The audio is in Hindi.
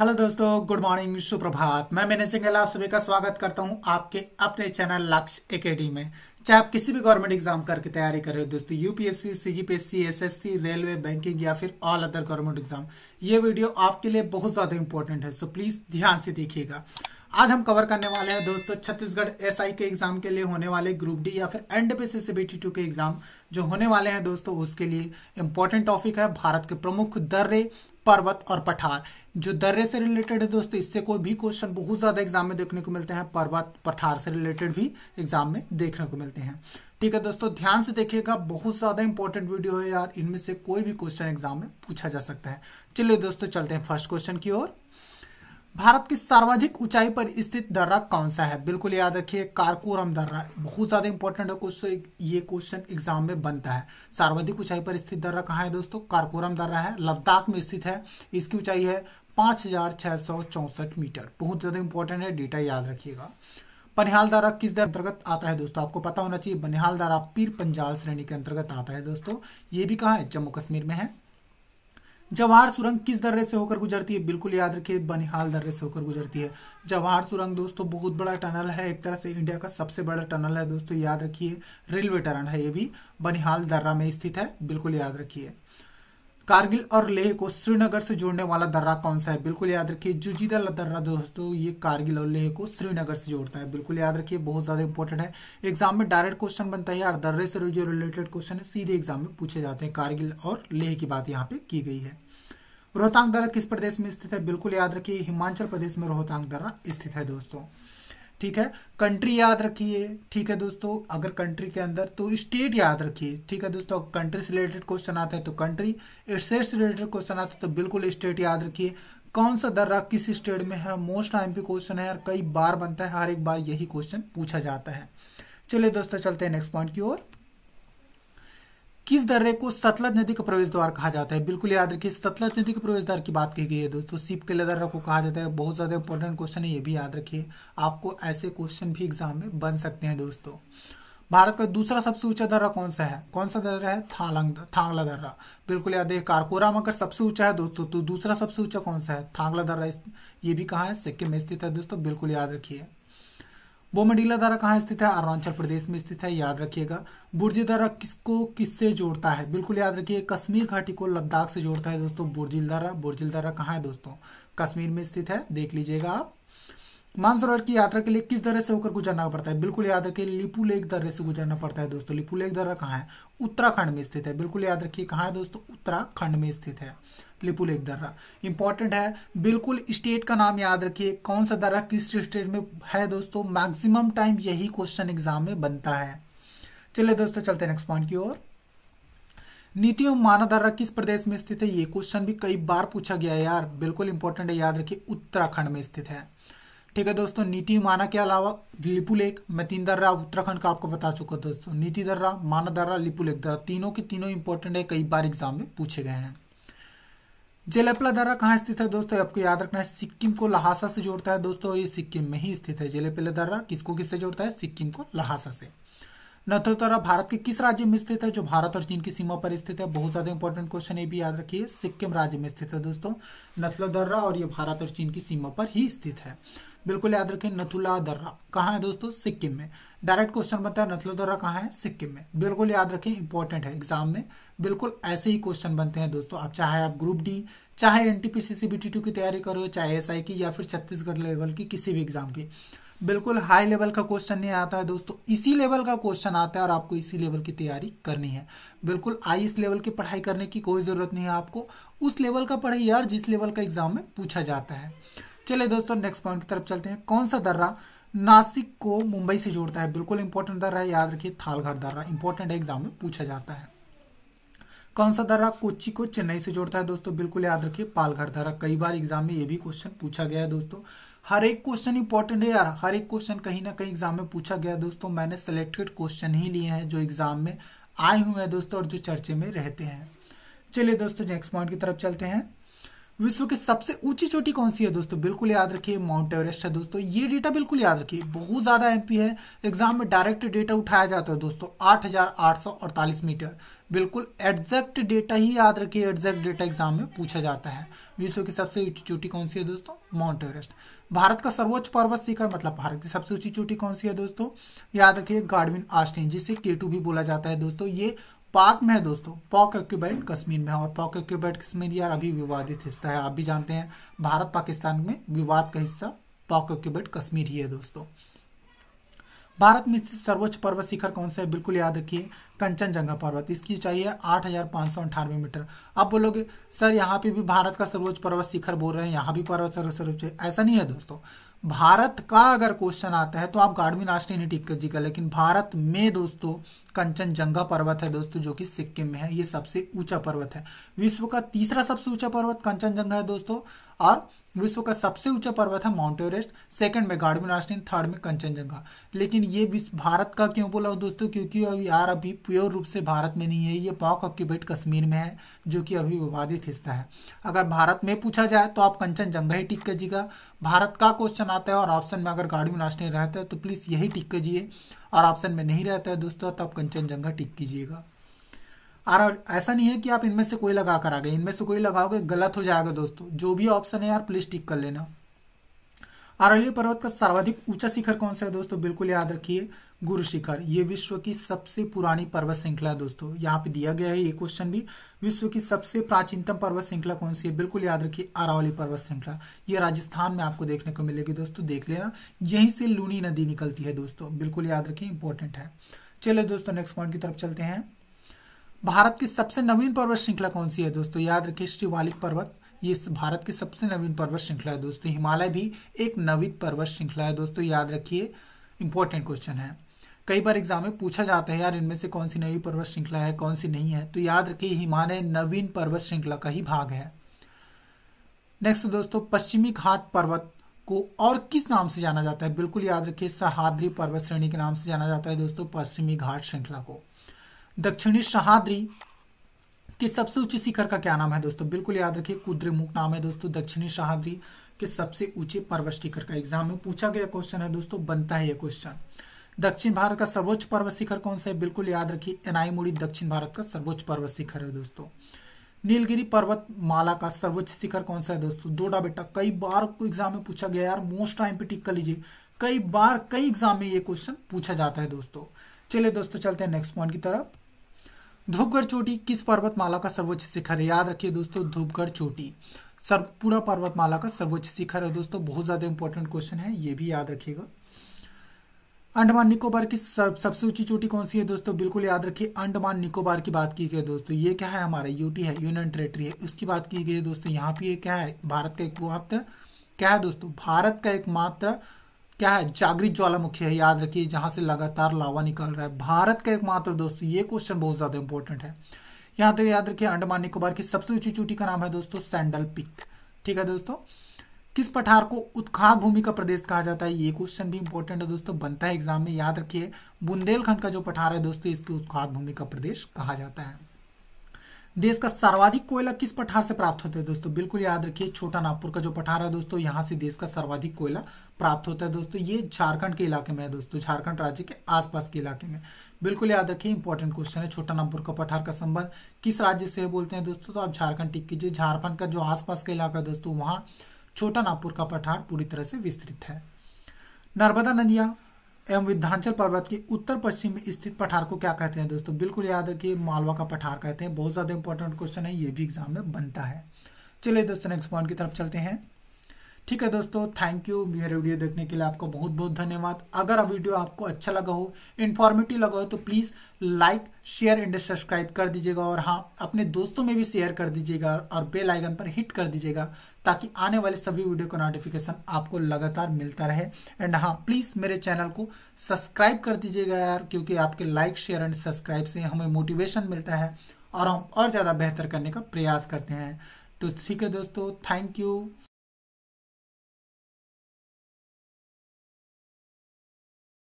हेलो दोस्तों गुड मॉर्निंग सुप्रभात मैं मैनेजिंग आप सभी का स्वागत करता हूं आपके अपने चैनल लक्ष्य एकेडमी में चाहे आप किसी भी गवर्नमेंट एग्जाम करके तैयारी कर रहे हो दोस्तों UPSC CGPSC SSC railway banking या फिर ऑल अदर गवर्नमेंट एग्जाम ये वीडियो आपके लिए बहुत ज़्यादा इंपॉर्टेंट है सो प्लीज़ ध्यान से देखिएगा आज हम कवर करने वाले हैं दोस्तों छत्तीसगढ़ एस के एग्जाम के लिए होने वाले ग्रुप डी या फिर एनडीपीसी टू के एग्जाम जो होने वाले हैं दोस्तों उसके लिए इंपॉर्टेंट टॉपिक है भारत के प्रमुख दर्रे पर्वत और पठार जो दर्रे से रिलेटेड है दोस्तों इससे कोई भी क्वेश्चन बहुत ज़्यादा एग्जाम में देखने को मिलते हैं पर्वत पठार से रिलेटेड भी एग्जाम में देखने को मिलते हैं चलते हैं ठीक है दोस्तों ध्यान से देखिएगा बहुत ज़्यादा इंपॉर्टेंट वीडियो है यार इनमें से कोई भी क्वेश्चन एग्जाम में पूछा जा सकता है चलिए दोस्तों चलते हैं फर्स्ट क्वेश्चन की ओर भारत की सर्वाधिक ऊंचाई पर स्थित दर्रा कौन सा है बिल्कुल याद रखिए कारकोरम दर्रा बहुत ज़्यादा इंपॉर्टेंट है क्वेश्चन तो ये क्वेश्चन एग्जाम में बनता है सर्वाधिक ऊंचाई पर स्थित दर्रा कहाँ है दोस्तों कारकोरम दर्रा है लद्दाख में स्थित है इसकी ऊंचाई है पांच मीटर बहुत ज़्यादा इंपॉर्टेंट है डेटा याद रखिएगा बनिहाल दारा किस दर अंतर्गत आता है दोस्तों आपको पता होना चाहिए बनिहाल दारा पीर पंजाल श्रेणी के अंतर्गत आता है दोस्तों ये भी कहा है जम्मू कश्मीर में है जवाहर सुरंग किस दर्रे से होकर गुजरती है बिल्कुल याद रखिए बनिहाल दर्रे से होकर गुजरती है जवाहर सुरंग दोस्तों बहुत बड़ा टनल है एक तरह से इंडिया का सबसे बड़ा टनल है दोस्तों याद रखिए रेलवे टनल है ये भी बनिहाल दर्रा में स्थित है बिल्कुल याद रखिए कारगिल और लेह को श्रीनगर से जोड़ने वाला दर्रा कौन सा है बिल्कुल याद रखिए जुजीदा दर्रा दोस्तों ये कारगिल और लेह को श्रीनगर से जोड़ता है बिल्कुल याद रखिए बहुत ज़्यादा इंपॉर्टेंट है एग्जाम में डायरेक्ट क्वेश्चन बनता है यार दर्रे से जो रिलेटेड क्वेश्चन है सीधे एग्जाम में पूछे जाते हैं कारगिल और लेह की बात यहाँ पे की गई है रोहतांग दर्रा किस प्रदेश में स्थित है बिल्कुल याद रखिए हिमाचल प्रदेश में रोहतांग दर्रा स्थित है दोस्तों ठीक है कंट्री याद रखिए ठीक है दोस्तों अगर कंट्री के अंदर तो स्टेट याद रखिए ठीक है दोस्तों कंट्री से रिलेटेड क्वेश्चन आता है तो कंट्री स्टेट से रिलेटेड क्वेश्चन आता है तो बिल्कुल स्टेट याद रखिए कौन सा दर्रा किस स्टेट में है मोस्ट टाइम पे क्वेश्चन है और कई बार बनता है हर एक बार यही क्वेश्चन पूछा जाता है चलिए दोस्तों चलते हैं नेक्स्ट पॉइंट की ओर किस दर्रे को सतलज नदी का प्रवेश द्वार कहा जाता है बिल्कुल याद रखिए सतलज नदी के प्रवेश द्वार की बात की गई है दोस्तों तो सिप के दर्रा को कहा जाता है बहुत ज़्यादा इंपॉर्टेंट क्वेश्चन है ये भी याद रखिए आपको ऐसे क्वेश्चन भी एग्जाम में बन सकते हैं दोस्तों भारत का दूसरा सबसे ऊंचा दर्रा कौन सा है कौन सा दर्रा है थालंग थांगला दर्रा बिल्कुल याद है कारकोरा मकर सबसे ऊंचा है दोस्तों तो दूसरा सबसे ऊंचा कौन सा है थांगला दर्रा ये भी कहा है सिक्किम में स्थित है दोस्तों बिल्कुल याद रखिए बोमडीला दर्रा कहाँ स्थित है अरुणाचल प्रदेश में स्थित है याद रखिएगा बुर्जी दर्रा किसको किससे जोड़ता है बिल्कुल याद रखिए कश्मीर घाटी को लद्दाख से जोड़ता है दोस्तों बुर्जिल दर्रा बुर्जिल दर्रा कहाँ है दोस्तों कश्मीर में स्थित है देख लीजिएगा आप मानसरोवर की यात्रा के लिए किस दर्रे से होकर गुजरना पड़ता है बिल्कुल याद रखिए लिपू लेक दर्रे से गुजरना पड़ता है दोस्तों लिपू लेक दर्रा कहाँ है उत्तराखंड में स्थित है बिल्कुल याद रखिए कहाँ है दोस्तों उत्तराखंड में स्थित है लिपू लेक दर्रा इंपॉर्टेंट है बिल्कुल स्टेट का नाम याद रखिए कौन सा दर्रा किस स्टेट में है दोस्तों मैक्सिमम टाइम यही क्वेश्चन एग्जाम में बनता है चलिए दोस्तों चलते नेक्स्ट पॉइंट की ओर नीति एवं दर्रा किस प्रदेश में स्थित है ये क्वेश्चन भी कई बार पूछा गया है यार बिल्कुल इंपॉर्टेंट है याद रखिए उत्तराखंड में स्थित है ठीक है दोस्तों नीति माना के अलावा लिपुलेख लेक मैं तीन दर्रा उत्तराखंड का आपको बता चुका दोस्तों नीति दर्रा माना दर्रा लिपुलेख लेक दर्रा तीनों के तीनों इंपॉर्टेंट है कई बार एग्जाम में पूछे गए हैं जेलेपला दर्रा कहाँ स्थित है दोस्तों आपको याद रखना है सिक्किम को लहासा से जोड़ता है दोस्तों और ये सिक्किम में ही स्थित है जेलेपला दर्रा किसको किससे जोड़ता है सिक्किम को लहासा से नथुलतरा तो तो भारत के किस राज्य में स्थित है जो भारत और चीन की सीमा पर स्थित है बहुत ज्यादा इंपॉर्टेंट क्वेश्चन ये भी याद रखिए सिक्किम राज्य में स्थित है दोस्तों नथुला तो दर्रा और ये भारत और चीन की सीमा पर ही स्थित है बिल्कुल याद रखें नथुला दर्रा कहाँ है दोस्तों सिक्किम में डायरेक्ट क्वेश्चन बनता है नथुला दर्रा कहाँ है सिक्किम में बिल्कुल याद रखें इंपॉर्टेंट है एग्जाम में बिल्कुल ऐसे ही क्वेश्चन बनते हैं दोस्तों आप चाहे आप ग्रुप डी चाहे एन टी की तैयारी करो चाहे एस की या फिर छत्तीसगढ़ लेवल की किसी भी एग्जाम की बिल्कुल हाई लेवल का क्वेश्चन नहीं आता है दोस्तों इसी लेवल का क्वेश्चन आता है और आपको इसी लेवल की तैयारी करनी है बिल्कुल आई इस लेवल की पढ़ाई करने की कोई ज़रूरत नहीं है आपको उस लेवल का पढ़ाई यार जिस लेवल का एग्जाम में पूछा जाता है चलिए दोस्तों नेक्स्ट पॉइंट की तरफ चलते हैं कौन सा दर्रा नासिक को मुंबई से जोड़ता है बिल्कुल इंपॉर्टेंट दर्रा है याद रखिए थालघर दर्रा इंपॉर्टेंट एग्जाम में पूछा जाता है कौन सा दर्रा कोची को चेन्नई से जोड़ता है दोस्तों बिल्कुल याद रखिए पालघर दर्रा कई बार एग्जाम में ये भी क्वेश्चन पूछा गया है दोस्तों हर एक क्वेश्चन इंपॉर्टेंट है यार हर एक क्वेश्चन कहीं ना कहीं एग्जाम में पूछा गया दोस्तों मैंने सेलेक्टेड क्वेश्चन ही लिए हैं जो एग्जाम में आए हुए हैं दोस्तों और जो चर्चे में रहते हैं चलिए दोस्तों नेक्स्ट पॉइंट की तरफ चलते हैं विश्व की सबसे ऊंची चोटी कौन सी है दोस्तों बिल्कुल याद रखिए माउंट एवरेस्ट है दोस्तों ये डेटा बिल्कुल याद रखिए बहुत ज़्यादा एमपी है एग्जाम में डायरेक्ट डेटा उठाया जाता है दोस्तों आठ मीटर बिल्कुल एग्जैक्ट डेटा ही याद रखिए एग्जैक्ट डेटा एग्जाम में पूछा जाता है विश्व की सबसे ऊंची चोटी कौन सी है दोस्तों माउंट एवरेस्ट भारत का सर्वोच्च पर्वत शिखर मतलब भारत की सबसे ऊंची चोटी कौन सी है दोस्तों याद रखिए गार्डविन आस्टिन जिसे के भी बोला जाता है दोस्तों ये पाक में है दोस्तों पॉक एक्यूबाइट कश्मीर में है और पॉक एक्यूबाइट कश्मीर यार अभी विवादित हिस्सा है आप भी जानते हैं भारत पाकिस्तान में विवाद का हिस्सा पॉक एक्यूबाइट कश्मीर ही है दोस्तों भारत में स्थित सर्वोच्च पर्वत शिखर कौन सा है बिल्कुल याद रखिए कंचनजंगा पर्वत इसकी ऊंचाई है आठ हजार पाँच सौ अंठानवे मीटर आप बोलोगे सर यहाँ पे भी भारत का सर्वोच्च पर्वत शिखर बोल रहे हैं यहाँ भी पर्वत सर्वोच्च ऐसा नहीं है दोस्तों भारत का अगर क्वेश्चन आता है तो आप गार्डमिन आस्टेन टिक जी का लेकिन भारत में दोस्तों कंचनजंगा पर्वत है दोस्तों जो कि सिक्किम में है ये सबसे ऊंचा पर्वत है विश्व का तीसरा सबसे ऊंचा पर्वत कंचनजंगा है दोस्तों और विश्व का सबसे ऊंचा पर्वत है माउंट एवरेस्ट सेकंड में गार्डमिन राष्ट्रीय थर्ड में कंचनजंगा लेकिन ये विश्व भारत का क्यों बोला दोस्तों क्योंकि अभी यार अभी प्योर रूप से भारत में नहीं है ये पाक ऑक्यूपेड कश्मीर में है जो कि अभी विवादित हिस्सा है अगर भारत में पूछा जाए तो आप कंचनजंगा ही टिक कीजिएगा भारत का क्वेश्चन ऑप्शन आता है और ऑप्शन में अगर गाड़ी में लास्ट नहीं रहता है तो प्लीज़ यही टिक कीजिए और ऑप्शन में नहीं रहता है दोस्तों तब तो आप कंचनजंगा टिक कीजिएगा और ऐसा नहीं है कि आप इनमें से कोई लगा कर आ गए इनमें से कोई लगाओगे गलत हो जाएगा दोस्तों जो भी ऑप्शन है यार प्लीज़ टिक कर लेना आरवली पर्वत का सर्वाधिक ऊंचा शिखर कौन सा है दोस्तों बिल्कुल याद रखिए गुरु शिखर ये विश्व की सबसे पुरानी पर्वत श्रृंखला दोस्तों यहाँ पे दिया गया है ये क्वेश्चन भी विश्व की सबसे प्राचीनतम पर्वत श्रृंखला कौन सी है बिल्कुल याद रखिए अरावली पर्वत श्रृंखला ये राजस्थान में आपको देखने को मिलेगी दोस्तों देख लेना यहीं से लूनी नदी निकलती है दोस्तों बिल्कुल याद रखिए इंपॉर्टेंट है चलिए दोस्तों नेक्स्ट पॉइंट की तरफ चलते हैं भारत की सबसे नवीन पर्वत श्रृंखला कौन सी है दोस्तों याद रखिए शिवालिक पर्वत ये भारत की सबसे नवीन पर्वत श्रृंखला है दोस्तों हिमालय भी एक नवीन पर्वत श्रृंखला है दोस्तों याद रखिए इंपॉर्टेंट क्वेश्चन है कई बार एग्जाम में पूछा जाता है यार इनमें से कौन सी नई पर्वत श्रृंखला है कौन सी नहीं है तो याद रखिए हिमालय नवीन पर्वत श्रृंखला का ही भाग है नेक्स्ट दोस्तों पश्चिमी घाट पर्वत को और किस नाम से जाना जाता है बिल्कुल याद रखिए सहाद्री पर्वत श्रेणी के नाम से जाना जाता है दोस्तों पश्चिमी घाट श्रृंखला को दक्षिणी सहाद्री के सबसे ऊंचे शिखर का क्या नाम है दोस्तों बिल्कुल याद रखिए कुद्रमुख नाम है दोस्तों दक्षिणी सहाद्री के सबसे ऊंचे पर्वत शिखर का एग्जाम में पूछा गया क्वेश्चन है दोस्तों बनता है ये क्वेश्चन दक्षिण भारत का सर्वोच्च पर्वत शिखर कौन सा है बिल्कुल याद रखिए एनाईमुड़ी दक्षिण भारत का सर्वोच्च पर्वत शिखर है दोस्तों नीलगिरी पर्वत माला का सर्वोच्च शिखर कौन सा है दोस्तों डोडा बेटा कई बार एग्जाम में पूछा गया यार मोस्ट टाइम पे टिक कर लीजिए कई बार कई एग्जाम में ये क्वेश्चन पूछा जाता है दोस्तों चलिए दोस्तों चलते हैं नेक्स्ट पॉइंट की तरफ धूपगढ़ चोटी किस पर्वतमाला का सर्वोच्च शिखर है याद रखिए दोस्तों धूपगढ़ चोटी सर पूरा पर्वतमाला का सर्वोच्च शिखर है दोस्तों बहुत ज़्यादा इंपॉर्टेंट क्वेश्चन है ये भी याद रखिएगा अंडमान निकोबार की सब सबसे ऊंची चोटी कौन सी है दोस्तों बिल्कुल याद रखिए अंडमान निकोबार की बात की गई है दोस्तों ये क्या है हमारा यूटी है यूनियन टेरेटरी है उसकी बात की गई है दोस्तों यहाँ पे ये क्या है भारत का एक मात्र क्या है दोस्तों भारत का एकमात्र क्या है जागृत ज्वालामुखी है याद रखिए जहाँ से लगातार लावा निकल रहा है भारत का एकमात्र दोस्तों ये क्वेश्चन बहुत ज़्यादा इंपॉर्टेंट है यहाँ तक याद रखिए अंडमान निकोबार की सबसे ऊंची चोटी का नाम है दोस्तों सैंडल पिक ठीक है दोस्तों किस पठार को उत्खाड़ भूमि का प्रदेश कहा जाता है ये क्वेश्चन भी इंपॉर्टेंट है दोस्तों बनता है एग्जाम में याद रखिए बुंदेलखंड का जो पठार है दोस्तों इसको उत्खात भूमि का प्रदेश कहा जाता है देश का सर्वाधिक कोयला किस पठार से प्राप्त होता है दोस्तों बिल्कुल याद रखिए छोटा नागपुर का जो पठार है दोस्तों यहाँ से देश का सर्वाधिक कोयला प्राप्त होता है दोस्तों ये झारखंड के इलाके में है दोस्तों झारखंड राज्य के आसपास के इलाके में बिल्कुल याद रखिए इंपॉर्टेंट क्वेश्चन है छोटा नागपुर का पठार का संबंध किस राज्य से बोलते हैं दोस्तों तो आप झारखंड टिक कीजिए झारखंड का जो आसपास का इलाका है दोस्तों वहाँ छोटा नागपुर का पठार पूरी तरह से विस्तृत है नर्मदा नदिया एवं विध्यांचल पर्वत के उत्तर पश्चिम में स्थित पठार को क्या कहते हैं दोस्तों बिल्कुल याद रखिए मालवा का पठार कहते हैं बहुत ज़्यादा इंपॉर्टेंट क्वेश्चन है ये भी एग्जाम में बनता है चलिए दोस्तों नेक्स्ट पॉइंट की तरफ चलते हैं ठीक है दोस्तों थैंक यू मेरे वीडियो देखने के लिए आपको बहुत बहुत धन्यवाद अगर वीडियो आपको अच्छा लगा हो इन्फॉर्मेटिव लगा हो तो please like share and subscribe कर दीजिएगा और हाँ अपने दोस्तों में भी शेयर कर दीजिएगा और बेल आइकन पर हिट कर दीजिएगा ताकि आने वाले सभी वीडियो का नोटिफिकेशन आपको लगातार मिलता रहे एंड हाँ प्लीज़ मेरे चैनल को सब्सक्राइब कर दीजिएगा यार क्योंकि आपके लाइक शेयर एंड सब्सक्राइब से हमें मोटिवेशन मिलता है और हम और ज़्यादा बेहतर करने का प्रयास करते हैं तो ठीक है दोस्तों थैंक यू